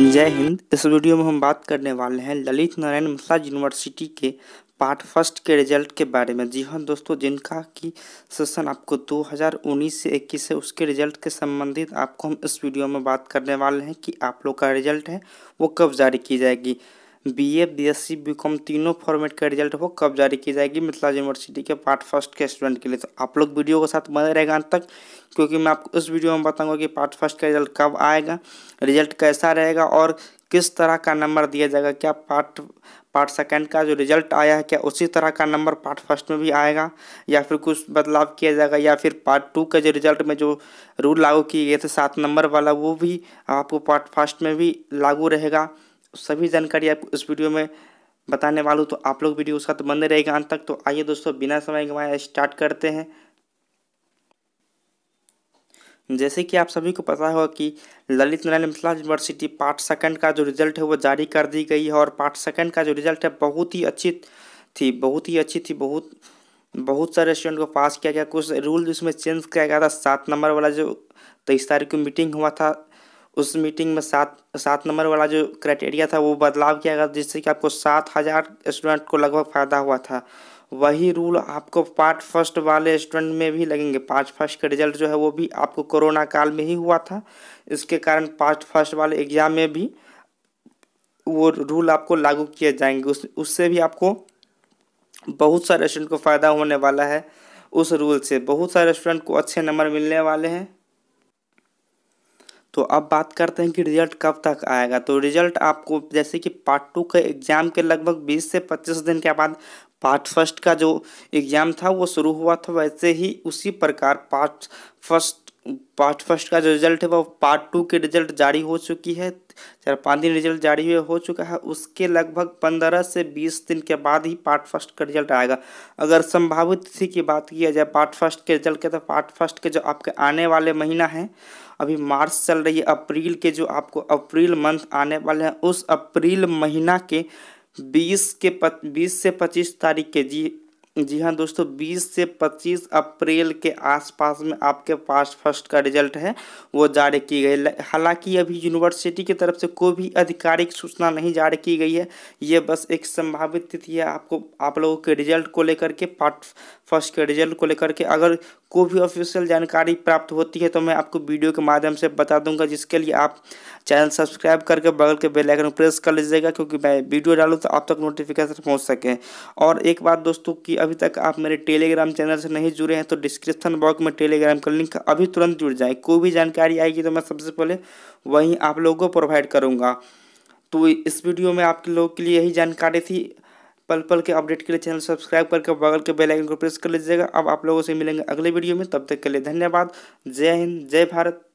जय हिंद इस वीडियो में हम बात करने वाले हैं ललित नारायण मिश्रा यूनिवर्सिटी के पार्ट फर्स्ट के रिजल्ट के बारे में जी हाँ दोस्तों जिनका कि सेशन आपको 2019 से 21 है उसके रिजल्ट के संबंधित आपको हम इस वीडियो में बात करने वाले हैं कि आप लोग का रिजल्ट है वो कब जारी की जाएगी B A B S C B com तीनों फॉर्मेट का रिजल्ट वो कब जारी की जाएगी मिथिला यूनिवर्सिटी के पार्ट फर्स्ट के स्टूडेंट के लिए तो आप लोग वीडियो के साथ बने रहेगा अंत तक क्योंकि मैं आपको उस वीडियो में बताऊंगा कि पार्ट फर्स्ट का रिजल्ट कब आएगा रिजल्ट कैसा रहेगा और किस तरह का नंबर दिया जाएगा क्या पार्ट पार्ट सेकेंड का जो रिजल्ट आया है क्या उसी तरह का नंबर पार्ट फर्स्ट में भी आएगा या फिर कुछ बदलाव किया जाएगा या फिर पार्ट टू के जो रिजल्ट में जो रूल लागू किए गए थे सात नंबर वाला वो भी आपको पार्ट फर्स्ट में भी लागू रहेगा सभी जानकारी आपको इस वीडियो में बताने वाला हूँ तो आप लोग वीडियो उसका तो बंद रहेगा अंत तक तो आइए दोस्तों बिना समय गवाए स्टार्ट करते हैं जैसे कि आप सभी को पता होगा कि Lalit Narayan Mithila university part second का जो रिजल्ट है वो जारी कर दी गई है और पार्ट सेकंड का जो रिजल्ट है बहुत ही अच्छी थी बहुत ही अच्छी थी बहुत बहुत सारे स्टूडेंट को पास किया गया कुछ रूल उसमें चेंज किया गया था सात नंबर वाला जो तेईस तारीख को मीटिंग हुआ था उस मीटिंग में सात सात नंबर वाला जो क्राइटेरिया था वो बदलाव किया गया जिससे कि आपको सात हज़ार स्टूडेंट को लगभग फ़ायदा हुआ था वही रूल आपको पार्ट फर्स्ट वाले स्टूडेंट में भी लगेंगे पार्ट फर्स्ट का रिजल्ट जो है वो भी आपको कोरोना काल में ही हुआ था इसके कारण पार्ट फर्स्ट वाले एग्ज़ाम में भी वो रूल आपको लागू किए जाएंगे उस उससे भी आपको बहुत सारे स्टूडेंट को फ़ायदा होने वाला है उस रूल से बहुत सारे स्टूडेंट को अच्छे नंबर मिलने वाले हैं तो अब बात करते हैं कि रिजल्ट कब तक आएगा तो रिजल्ट आपको जैसे कि पार्ट टू के एग्ज़ाम के लगभग 20 से 25 दिन के बाद पार्ट फर्स्ट का जो एग्ज़ाम था वो शुरू हुआ था वैसे ही उसी प्रकार पार्ट फर्स्ट पार्ट फर्स्ट का जो रिजल्ट है वो पार्ट टू के रिजल्ट जारी हो चुकी है चार पाँच दिन रिजल्ट जारी हुए हो चुका है उसके लगभग पंद्रह से बीस दिन के बाद ही पार्ट फर्स्ट का रिजल्ट आएगा अगर संभावित तिथि की बात किया जाए पार्ट फर्स्ट के रिजल्ट के तो पार्ट फर्स्ट के जो आपके आने वाले महीना है अभी मार्च चल रही है अप्रैल के जो आपको अप्रैल मंथ आने वाले हैं उस अप्रैल महीना के बीस के बीस से पच्चीस तारीख के जी जी हाँ दोस्तों 20 से 25 अप्रैल के आसपास में आपके पास फर्स्ट का रिजल्ट है वो जारी की गई हालांकि अभी यूनिवर्सिटी की तरफ से कोई भी आधिकारिक सूचना नहीं जारी की गई है ये बस एक संभावित तिथि है आपको आप लोगों के रिजल्ट को लेकर के पार्ट फर्स्ट के रिजल्ट को लेकर के अगर कोई भी ऑफिशियल जानकारी प्राप्त होती है तो मैं आपको वीडियो के माध्यम से बता दूंगा जिसके लिए आप चैनल सब्सक्राइब करके बगल के बेल आइकन प्रेस कर लीजिएगा क्योंकि मैं वीडियो डालूँ तो आप तक नोटिफिकेशन पहुँच सकें और एक बात दोस्तों की अभी तक आप मेरे टेलीग्राम चैनल से नहीं जुड़े हैं तो डिस्क्रिप्शन बॉक्स में टेलीग्राम का लिंक अभी तुरंत जुड़ जाए कोई भी जानकारी आएगी तो मैं सबसे पहले वहीं आप लोगों को प्रोवाइड करूँगा तो इस वीडियो में आप लोगों के लिए यही जानकारी थी पल पल के अपडेट के लिए चैनल सब्सक्राइब करके बगल के बेल आइकन को प्रेस कर लीजिएगा अब आप लोगों से मिलेंगे अगले वीडियो में तब तक के लिए धन्यवाद जय हिंद जय भारत